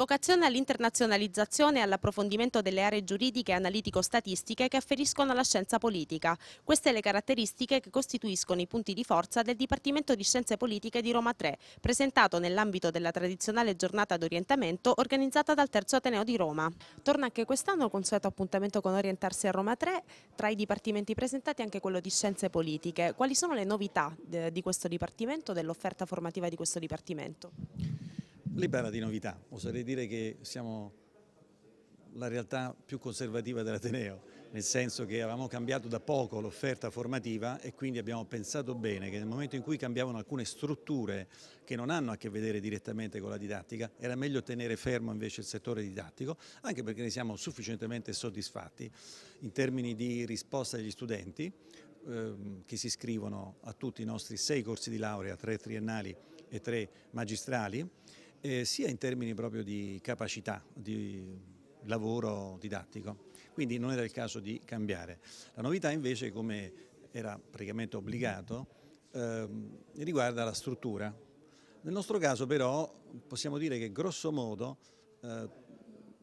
vocazione all'internazionalizzazione e all'approfondimento delle aree giuridiche e analitico-statistiche che afferiscono alla scienza politica. Queste le caratteristiche che costituiscono i punti di forza del Dipartimento di Scienze Politiche di Roma 3, presentato nell'ambito della tradizionale giornata d'orientamento organizzata dal Terzo Ateneo di Roma. Torna anche quest'anno il consueto appuntamento con Orientarsi a Roma 3, tra i dipartimenti presentati anche quello di Scienze Politiche. Quali sono le novità eh, di questo dipartimento, dell'offerta formativa di questo dipartimento? libera di novità. Oserei dire che siamo la realtà più conservativa dell'Ateneo, nel senso che avevamo cambiato da poco l'offerta formativa e quindi abbiamo pensato bene che nel momento in cui cambiavano alcune strutture che non hanno a che vedere direttamente con la didattica, era meglio tenere fermo invece il settore didattico, anche perché ne siamo sufficientemente soddisfatti in termini di risposta degli studenti ehm, che si iscrivono a tutti i nostri sei corsi di laurea, tre triennali e tre magistrali eh, sia in termini proprio di capacità, di lavoro didattico, quindi non era il caso di cambiare. La novità invece, come era praticamente obbligato, ehm, riguarda la struttura. Nel nostro caso però possiamo dire che grosso modo eh,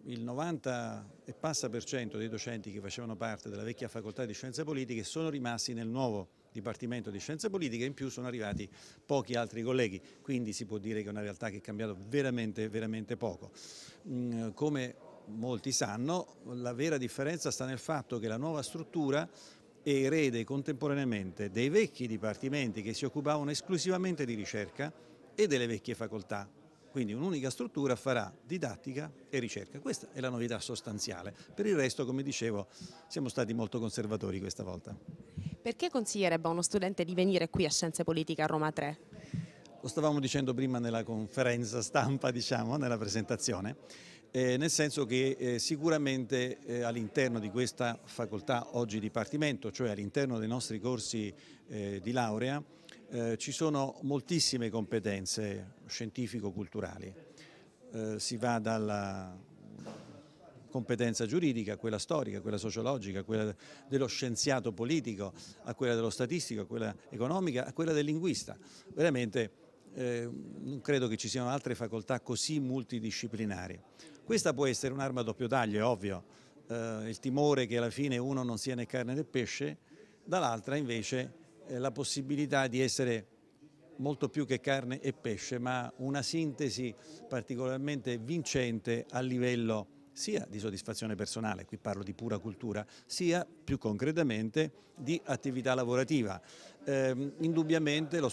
il 90 e passa per cento dei docenti che facevano parte della vecchia facoltà di scienze politiche sono rimasti nel nuovo Dipartimento di Scienze Politiche in più sono arrivati pochi altri colleghi, quindi si può dire che è una realtà che è cambiata veramente, veramente poco. Mm, come molti sanno, la vera differenza sta nel fatto che la nuova struttura è erede contemporaneamente dei vecchi dipartimenti che si occupavano esclusivamente di ricerca e delle vecchie facoltà quindi un'unica struttura farà didattica e ricerca. Questa è la novità sostanziale. Per il resto, come dicevo, siamo stati molto conservatori questa volta. Perché consiglierebbe a uno studente di venire qui a Scienze Politiche a Roma 3? Lo stavamo dicendo prima nella conferenza stampa, diciamo, nella presentazione. Eh, nel senso che eh, sicuramente eh, all'interno di questa facoltà oggi dipartimento, cioè all'interno dei nostri corsi eh, di laurea, eh, ci sono moltissime competenze scientifico-culturali, eh, si va dalla competenza giuridica, a quella storica, quella sociologica, quella dello scienziato politico, a quella dello statistico, a quella economica, a quella del linguista. Veramente eh, non credo che ci siano altre facoltà così multidisciplinari. Questa può essere un'arma a doppio taglio, è ovvio, eh, il timore che alla fine uno non sia né carne né pesce, dall'altra invece eh, la possibilità di essere molto più che carne e pesce, ma una sintesi particolarmente vincente a livello sia di soddisfazione personale, qui parlo di pura cultura, sia più concretamente di attività lavorativa. Eh, indubbiamente, lo,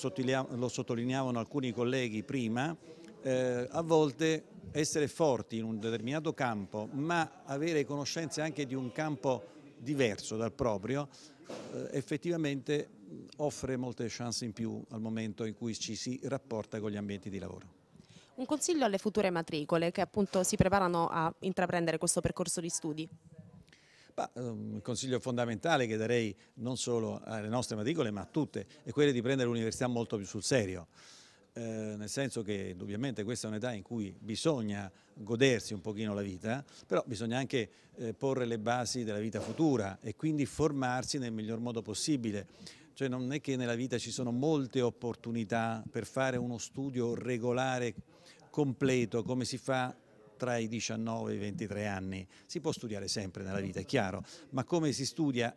lo, sottolineavano alcuni colleghi prima, eh, a volte essere forti in un determinato campo, ma avere conoscenze anche di un campo diverso dal proprio, eh, effettivamente offre molte chance in più al momento in cui ci si rapporta con gli ambienti di lavoro. Un consiglio alle future matricole che appunto si preparano a intraprendere questo percorso di studi? Bah, un ehm, consiglio fondamentale che darei non solo alle nostre matricole ma a tutte è quello di prendere l'università molto più sul serio. Eh, nel senso che indubbiamente questa è un'età in cui bisogna godersi un pochino la vita, però bisogna anche eh, porre le basi della vita futura e quindi formarsi nel miglior modo possibile. Cioè non è che nella vita ci sono molte opportunità per fare uno studio regolare, completo, come si fa tra i 19 e i 23 anni. Si può studiare sempre nella vita, è chiaro, ma come si studia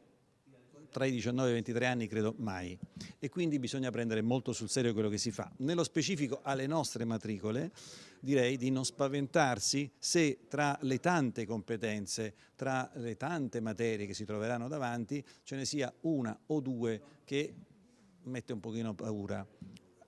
tra i 19 e i 23 anni credo mai e quindi bisogna prendere molto sul serio quello che si fa. Nello specifico alle nostre matricole direi di non spaventarsi se tra le tante competenze, tra le tante materie che si troveranno davanti ce ne sia una o due che mette un pochino paura.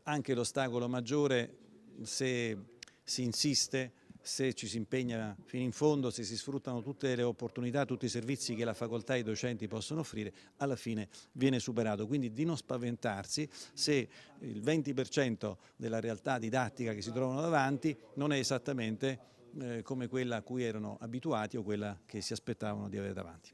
Anche l'ostacolo maggiore se si insiste se ci si impegna fino in fondo, se si sfruttano tutte le opportunità, tutti i servizi che la facoltà e i docenti possono offrire, alla fine viene superato. Quindi di non spaventarsi se il 20% della realtà didattica che si trovano davanti non è esattamente eh, come quella a cui erano abituati o quella che si aspettavano di avere davanti.